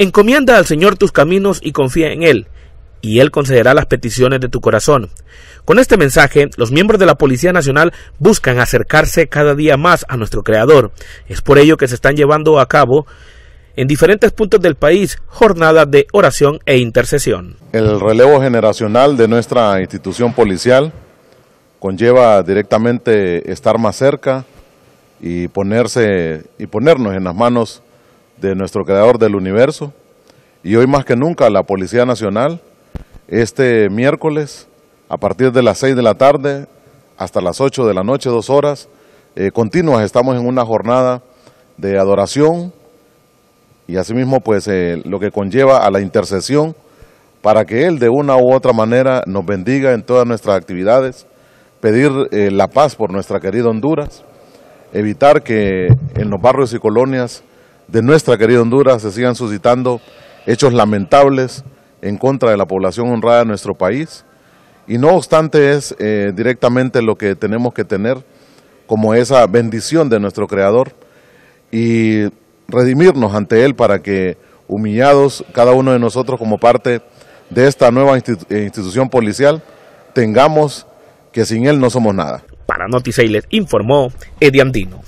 Encomienda al Señor tus caminos y confía en Él, y Él concederá las peticiones de tu corazón. Con este mensaje, los miembros de la Policía Nacional buscan acercarse cada día más a nuestro Creador. Es por ello que se están llevando a cabo en diferentes puntos del país jornadas de oración e intercesión. El relevo generacional de nuestra institución policial conlleva directamente estar más cerca y ponerse y ponernos en las manos de nuestro creador del universo. Y hoy más que nunca la Policía Nacional, este miércoles, a partir de las 6 de la tarde hasta las 8 de la noche, dos horas eh, continuas, estamos en una jornada de adoración y asimismo pues eh, lo que conlleva a la intercesión para que Él de una u otra manera nos bendiga en todas nuestras actividades, pedir eh, la paz por nuestra querida Honduras, evitar que en los barrios y colonias de nuestra querida Honduras se sigan suscitando hechos lamentables en contra de la población honrada de nuestro país. Y no obstante es eh, directamente lo que tenemos que tener como esa bendición de nuestro Creador y redimirnos ante Él para que humillados cada uno de nosotros como parte de esta nueva eh, institución policial tengamos que sin Él no somos nada. Para Noticeiles informó Eddie Andino.